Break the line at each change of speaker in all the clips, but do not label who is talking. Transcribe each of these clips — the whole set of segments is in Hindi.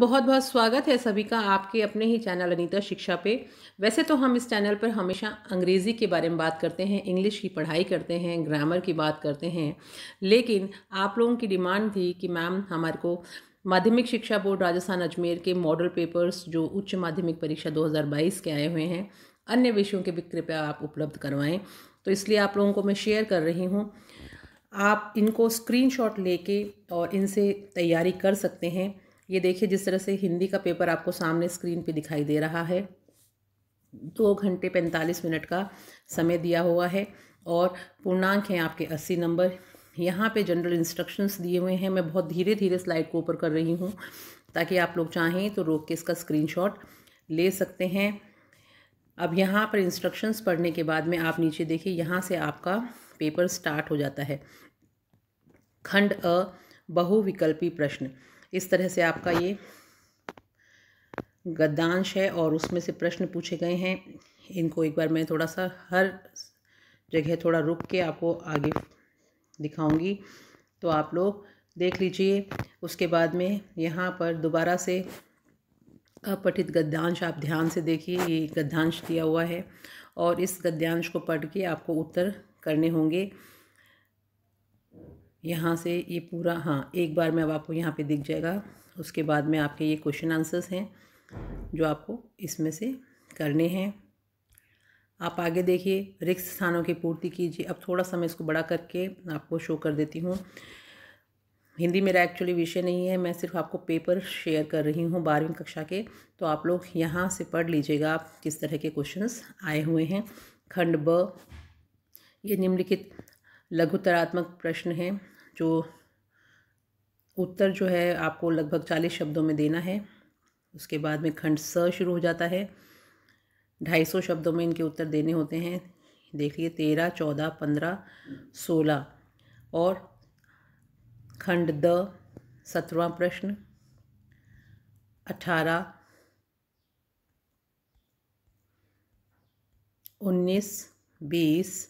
बहुत बहुत स्वागत है सभी का आपके अपने ही चैनल अनीता शिक्षा पे वैसे तो हम इस चैनल पर हमेशा अंग्रेज़ी के बारे में बात करते हैं इंग्लिश की पढ़ाई करते हैं ग्रामर की बात करते हैं लेकिन आप लोगों की डिमांड थी कि मैम हमारे को माध्यमिक शिक्षा बोर्ड राजस्थान अजमेर के मॉडल पेपर्स जो उच्च माध्यमिक परीक्षा दो के आए हुए हैं अन्य विषयों के भी कृपया आप उपलब्ध करवाएँ तो इसलिए आप लोगों को मैं शेयर कर रही हूँ आप इनको स्क्रीनशॉट लेके और इनसे तैयारी कर सकते हैं ये देखिए जिस तरह से हिंदी का पेपर आपको सामने स्क्रीन पे दिखाई दे रहा है दो घंटे पैंतालीस मिनट का समय दिया हुआ है और पूर्णांक हैं आपके अस्सी नंबर यहाँ पे जनरल इंस्ट्रक्शंस दिए हुए हैं मैं बहुत धीरे धीरे स्लाइड को ऊपर कर रही हूँ ताकि आप लोग चाहें तो रोक के इसका स्क्रीन ले सकते हैं अब यहाँ पर इंस्ट्रक्शंस पढ़ने के बाद में आप नीचे देखिए यहाँ से आपका पेपर स्टार्ट हो जाता है खंड अ बहुविकल्पी प्रश्न इस तरह से आपका ये गद्यांश है और उसमें से प्रश्न पूछे गए हैं इनको एक बार मैं थोड़ा सा हर जगह थोड़ा रुक के आपको आगे दिखाऊंगी तो आप लोग देख लीजिए उसके बाद में यहाँ पर दोबारा से अपठित गद्यांश आप ध्यान से देखिए ये गद्यांश दिया हुआ है और इस गद्यांश को पढ़ के आपको उत्तर करने होंगे यहाँ से ये पूरा हाँ एक बार में अब आपको यहाँ पे दिख जाएगा उसके बाद में आपके ये क्वेश्चन आंसर्स हैं जो आपको इसमें से करने हैं आप आगे देखिए रिक्त स्थानों की पूर्ति कीजिए अब थोड़ा सा मैं इसको बड़ा करके आपको शो कर देती हूँ हिंदी मेरा एक्चुअली विषय नहीं है मैं सिर्फ आपको पेपर शेयर कर रही हूँ बारहवीं कक्षा के तो आप लोग यहाँ से पढ़ लीजिएगा आप किस तरह के क्वेश्चंस आए हुए हैं खंड ब ये निम्नलिखित लघुतरात्मक प्रश्न हैं जो उत्तर जो है आपको लगभग चालीस शब्दों में देना है उसके बाद में खंड स शुरू हो जाता है ढाई सौ शब्दों में इनके उत्तर देने होते हैं देखिए तेरह चौदह पंद्रह सोलह और खंड द सत्रवा प्रश्न अठारह उन्नीस बीस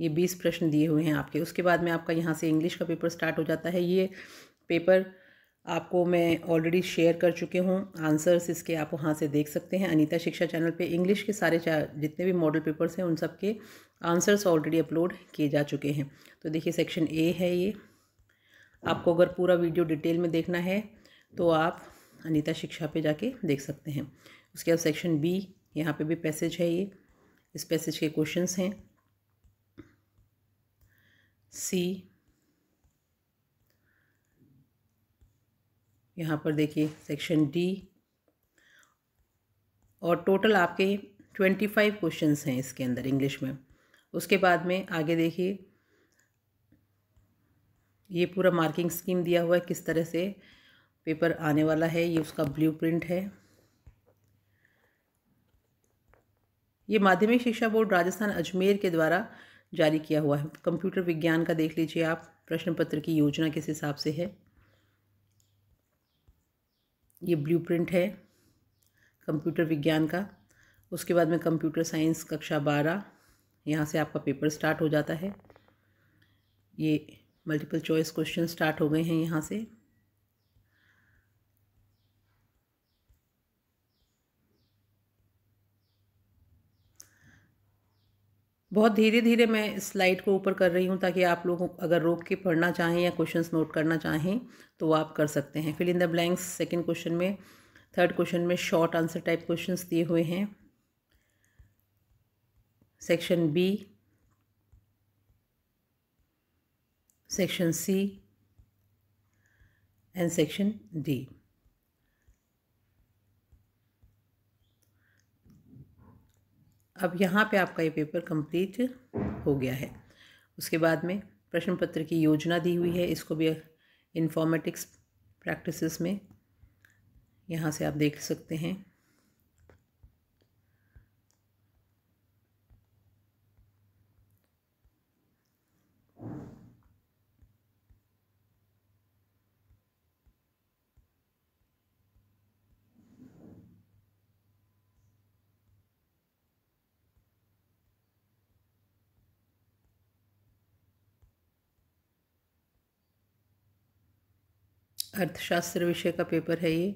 ये बीस प्रश्न दिए हुए हैं आपके उसके बाद में आपका यहाँ से इंग्लिश का पेपर स्टार्ट हो जाता है ये पेपर आपको मैं ऑलरेडी शेयर कर चुके हूँ आंसर्स इसके आप वहाँ से देख सकते हैं अनीता शिक्षा चैनल पे इंग्लिश के सारे जितने भी मॉडल पेपर्स हैं उन सब के आंसर्स ऑलरेडी अपलोड किए जा चुके हैं तो देखिए सेक्शन ए है ये आपको अगर पूरा वीडियो डिटेल में देखना है तो आप अनीता शिक्षा पे जाके देख सकते हैं उसके बाद सेक्शन बी यहाँ पर भी पैसेज है ये इस पैसेज के क्वेश्चन हैं सी यहाँ पर देखिए सेक्शन डी और टोटल आपके ट्वेंटी फाइव क्वेश्चन हैं इसके अंदर इंग्लिश में उसके बाद में आगे देखिए ये पूरा मार्किंग स्कीम दिया हुआ है किस तरह से पेपर आने वाला है ये उसका ब्लूप्रिंट है ये माध्यमिक शिक्षा बोर्ड राजस्थान अजमेर के द्वारा जारी किया हुआ है कंप्यूटर विज्ञान का देख लीजिए आप प्रश्न पत्र की योजना किस हिसाब से है ये ब्लूप्रिंट है कंप्यूटर विज्ञान का उसके बाद में कंप्यूटर साइंस कक्षा बारह यहाँ से आपका पेपर स्टार्ट हो जाता है ये मल्टीपल चॉइस क्वेश्चन स्टार्ट हो गए हैं यहाँ से बहुत धीरे धीरे मैं स्लाइड को ऊपर कर रही हूँ ताकि आप लोग अगर रोक के पढ़ना चाहें या क्वेश्चन नोट करना चाहें तो आप कर सकते हैं fill in the blanks second question में थर्ड क्वेश्चन में शॉर्ट आंसर टाइप क्वेश्चन दिए हुए हैं section B section C and section D अब यहाँ पे आपका ये पेपर कंप्लीट हो गया है उसके बाद में प्रश्न पत्र की योजना दी हुई है इसको भी इन्फॉर्मेटिक्स प्रैक्टिसेस में यहाँ से आप देख सकते हैं अर्थशास्त्र विषय का पेपर है ये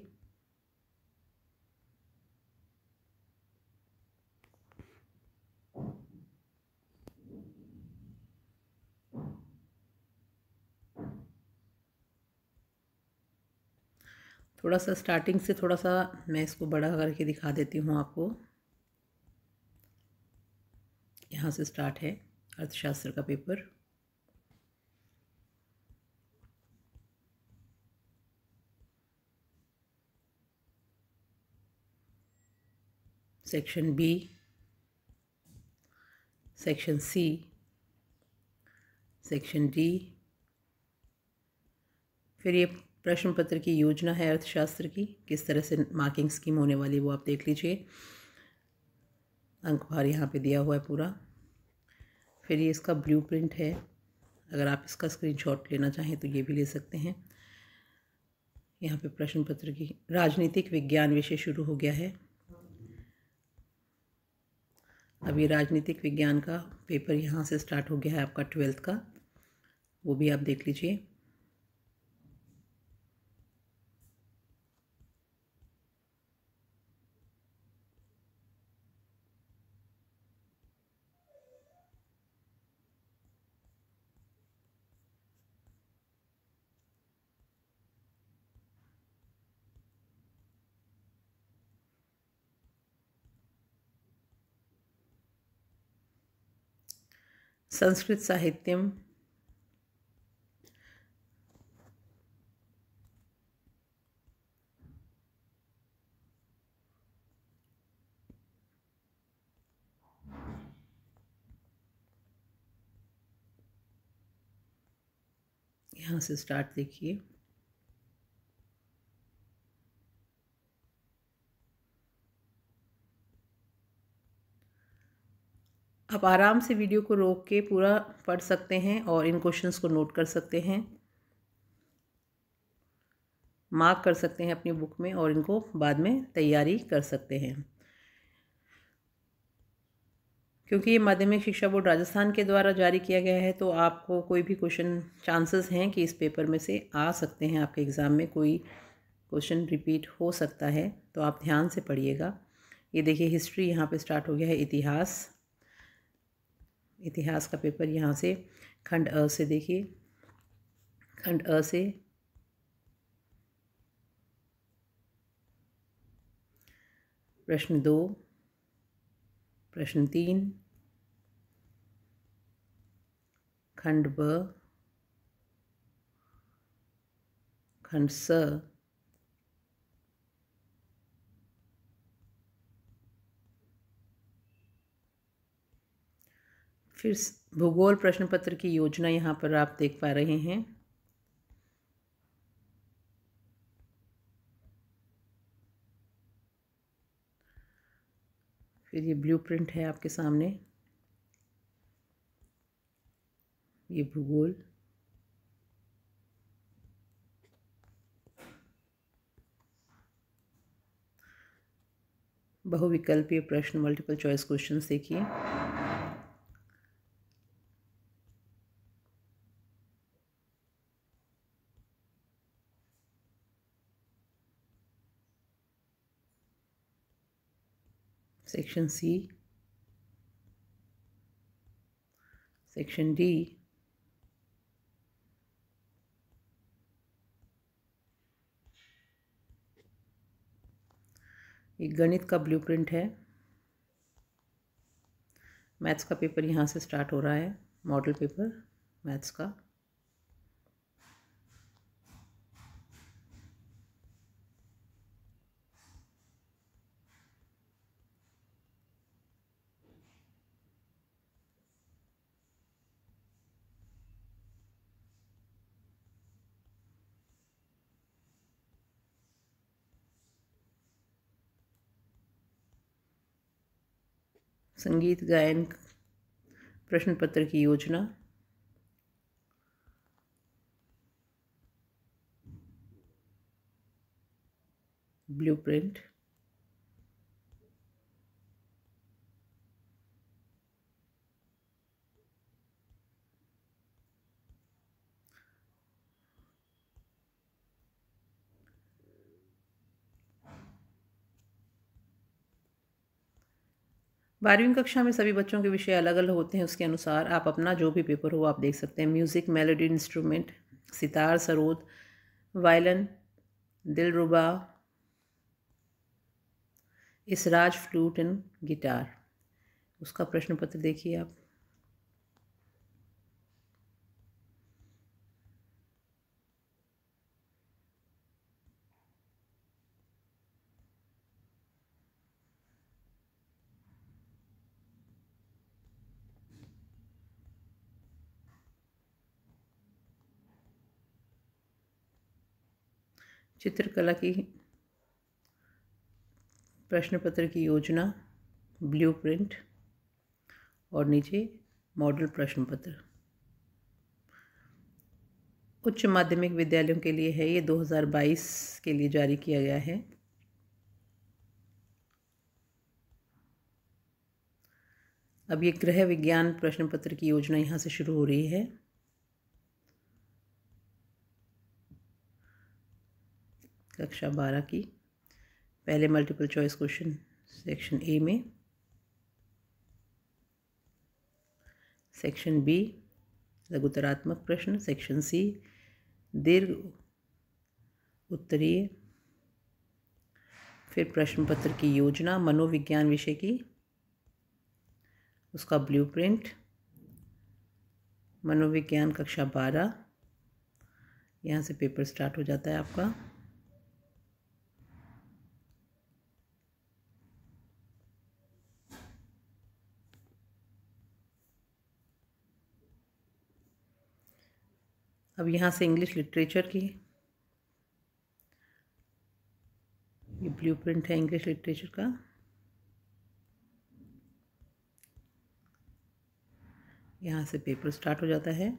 थोड़ा सा स्टार्टिंग से थोड़ा सा मैं इसको बड़ा करके दिखा देती हूँ आपको यहाँ से स्टार्ट है अर्थशास्त्र का paper section B section C section D फिर ये प्रश्न पत्र की योजना है अर्थशास्त्र की किस तरह से मार्किंग स्कीम होने वाली वो आप देख लीजिए अंक भार यहाँ पे दिया हुआ है पूरा फिर ये इसका ब्लूप्रिंट है अगर आप इसका स्क्रीनशॉट लेना चाहें तो ये भी ले सकते हैं यहाँ पे प्रश्न पत्र की राजनीतिक विज्ञान विषय शुरू हो गया है अभी राजनीतिक विज्ञान का पेपर यहाँ से स्टार्ट हो गया है आपका ट्वेल्थ का वो भी आप देख लीजिए संस्कृत साहित्यम यहाँ से स्टार्ट देखिए आराम से वीडियो को रोक के पूरा पढ़ सकते हैं और इन क्वेश्चंस को नोट कर सकते हैं मार्क कर सकते हैं अपनी बुक में और इनको बाद में तैयारी कर सकते हैं क्योंकि ये माध्यमिक शिक्षा बोर्ड राजस्थान के द्वारा जारी किया गया है तो आपको कोई भी क्वेश्चन चांसेस हैं कि इस पेपर में से आ सकते हैं आपके एग्ज़ाम में कोई क्वेश्चन रिपीट हो सकता है तो आप ध्यान से पढ़िएगा ये देखिए हिस्ट्री यहाँ पे स्टार्ट हो गया है इतिहास इतिहास का पेपर यहाँ से खंड अ से देखिए खंड अ से प्रश्न दो प्रश्न तीन खंड ब खंड स फिर भूगोल प्रश्न पत्र की योजना यहाँ पर आप देख पा रहे हैं फिर ये ब्लूप्रिंट है आपके सामने ये भूगोल बहुविकल्पीय प्रश्न मल्टीपल चॉइस क्वेश्चन देखिए section C, section D, ये गणित का ब्लूप्रिंट है मैथ्स का पेपर यहाँ से स्टार्ट हो रहा है मॉडल पेपर मैथ्स का संगीत गायन प्रश्न पत्र की योजना ब्लूप्रिंट बारहवीं कक्षा में सभी बच्चों के विषय अलग अलग होते हैं उसके अनुसार आप अपना जो भी पेपर हो आप देख सकते हैं music melody instrument sitar sarod violin dilruba esraj flute and guitar उसका प्रश्न पत्र देखिए आप चित्रकला की प्रश्न पत्र की योजना ब्लू प्रिंट और नीचे मॉडल प्रश्न पत्र उच्च माध्यमिक विद्यालयों के लिए है ये 2022 के लिए जारी किया गया है अब ये गृह विज्ञान प्रश्न पत्र की योजना यहाँ से शुरू हो रही है कक्षा बारह की पहले multiple choice question section A में सेक्शन बी लघुतरात्मक प्रश्न सेक्शन सी दीर्घ उत्तरीय फिर प्रश्न पत्र की योजना मनोविज्ञान विषय की उसका ब्लूप्रिंट मनोविज्ञान कक्षा बारह यहाँ से पेपर स्टार्ट हो जाता है आपका अब यहाँ से इंग्लिश लिटरेचर की ये ब्लूप्रिंट है इंग्लिश लिटरेचर का यहाँ से पेपर स्टार्ट हो जाता है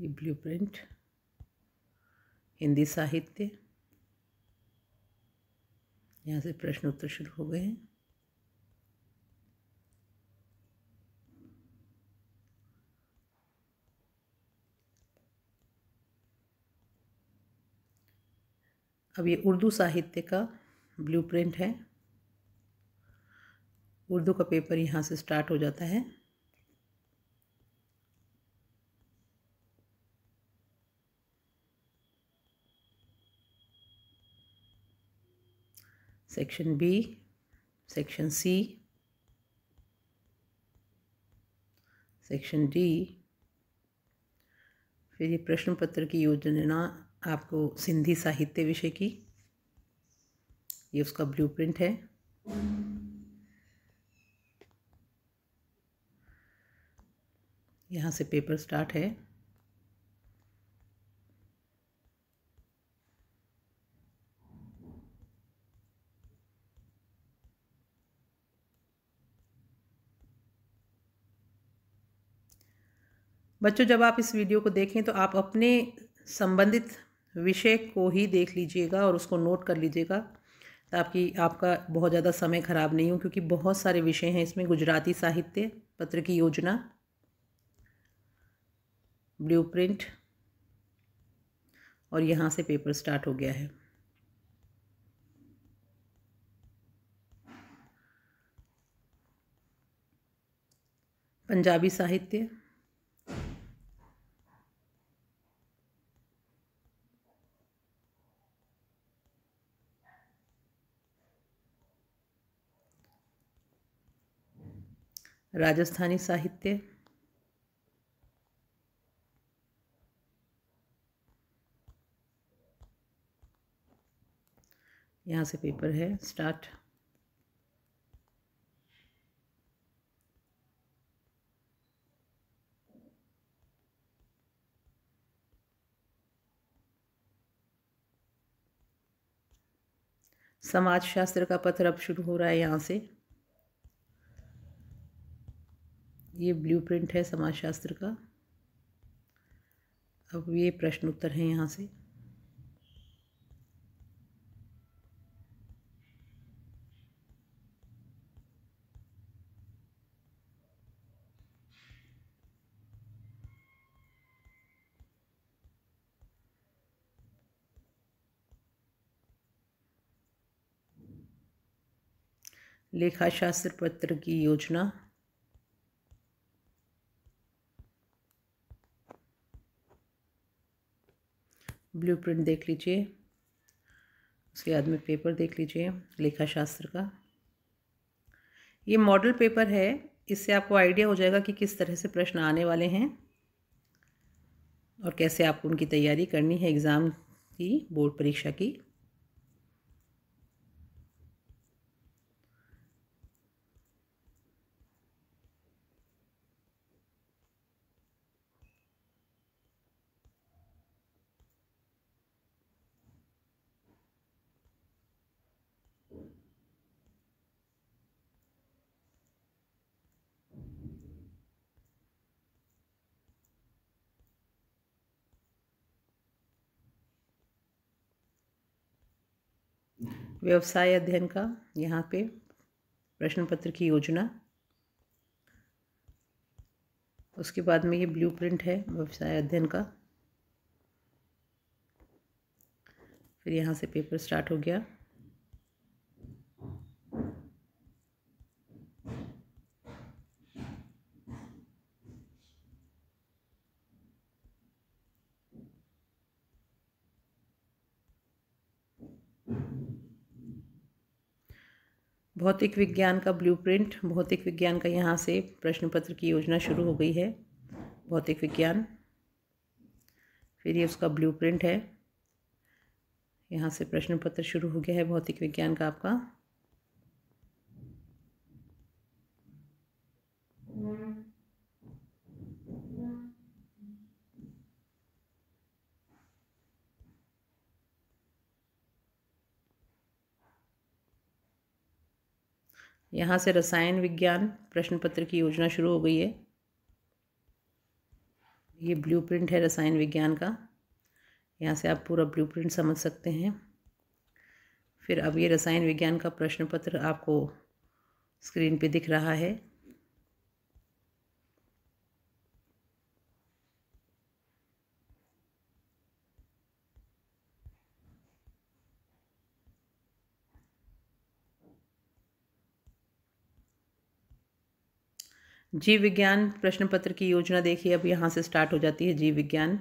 ये प्रिंट हिंदी साहित्य यहाँ से प्रश्न उत्तर शुरू हो गए हैं अब ये उर्दू साहित्य का ब्लूप्रिंट है उर्दू का पेपर यहाँ से स्टार्ट हो जाता है section B section C section D फिर ये प्रश्न पत्र की योजना आपको सिंधी साहित्य विषय की ये उसका ब्लूप्रिंट है यहाँ से पेपर स्टार्ट है बच्चों जब आप इस वीडियो को देखें तो आप अपने संबंधित विषय को ही देख लीजिएगा और उसको नोट कर लीजिएगा ताकि आपका बहुत ज़्यादा समय ख़राब नहीं हो क्योंकि बहुत सारे विषय हैं इसमें गुजराती साहित्य पत्र की योजना ब्लू और यहाँ से पेपर स्टार्ट हो गया है पंजाबी साहित्य राजस्थानी साहित्य यहाँ से पेपर है स्टार्ट समाजशास्त्र का पत्र अब शुरू हो रहा है यहाँ से ये ब्लूप्रिंट है समाजशास्त्र का अब ये प्रश्न उत्तर है यहाँ से लेखाशास्त्र पत्र की योजना ब्लूप्रिंट देख लीजिए उसके बाद में पेपर देख लीजिए लेखा शास्त्र का ये मॉडल पेपर है इससे आपको आइडिया हो जाएगा कि किस तरह से प्रश्न आने वाले हैं और कैसे आपको उनकी तैयारी करनी है एग्ज़ाम की बोर्ड परीक्षा की व्यवसाय अध्ययन का यहाँ पे प्रश्न पत्र की योजना उसके बाद में ये ब्लूप्रिंट है व्यवसाय अध्ययन का फिर यहाँ से पेपर स्टार्ट हो गया भौतिक विज्ञान का ब्लूप्रिंट भौतिक विज्ञान का यहाँ से प्रश्न पत्र की योजना शुरू हो गई है भौतिक विज्ञान फिर ये उसका ब्लूप्रिंट है यहाँ से प्रश्न पत्र शुरू हो गया है भौतिक विज्ञान का आपका यहाँ से रसायन विज्ञान प्रश्न पत्र की योजना शुरू हो गई है ये ब्लूप्रिंट है रसायन विज्ञान का यहाँ से आप पूरा ब्लूप्रिंट समझ सकते हैं फिर अब ये रसायन विज्ञान का प्रश्न पत्र आपको स्क्रीन पे दिख रहा है जीव विज्ञान प्रश्न पत्र की योजना देखिए अब यहाँ से स्टार्ट हो जाती है जीव विज्ञान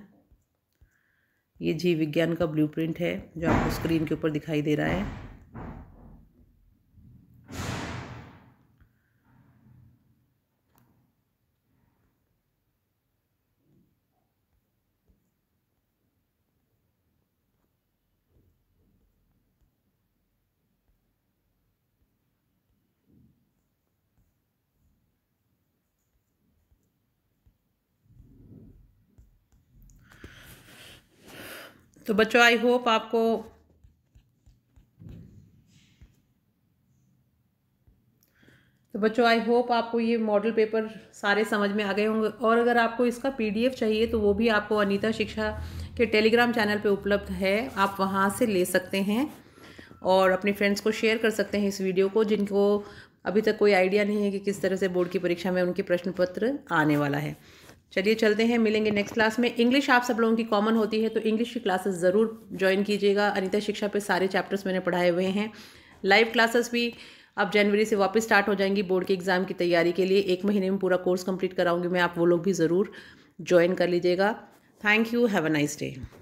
ये जीव विज्ञान का ब्लूप्रिंट है जो आपको स्क्रीन के ऊपर दिखाई दे रहा है तो बच्चों आई होप आपको तो बच्चों आई होप आपको ये मॉडल पेपर सारे समझ में आ गए होंगे और अगर आपको इसका पीडीएफ चाहिए तो वो भी आपको अनीता शिक्षा के टेलीग्राम चैनल पे उपलब्ध है आप वहाँ से ले सकते हैं और अपने फ्रेंड्स को शेयर कर सकते हैं इस वीडियो को जिनको अभी तक कोई आइडिया नहीं है कि किस तरह से बोर्ड की परीक्षा में उनके प्रश्न पत्र आने वाला है चलिए चलते हैं मिलेंगे नेक्स्ट क्लास में इंग्लिश आप सब लोगों की कॉमन होती है तो इंग्लिश की क्लासेस ज़रूर ज्वाइन कीजिएगा अनिता शिक्षा पे सारे चैप्टर्स मैंने पढ़ाए हुए हैं लाइव क्लासेस भी अब जनवरी से वापस स्टार्ट हो जाएंगी बोर्ड के एग्ज़ाम की तैयारी के लिए एक महीने में पूरा कोर्स कंप्लीट कराऊंगी मैं आप वो लोग भी ज़रूर ज्वाइन कर लीजिएगा thank you have a nice day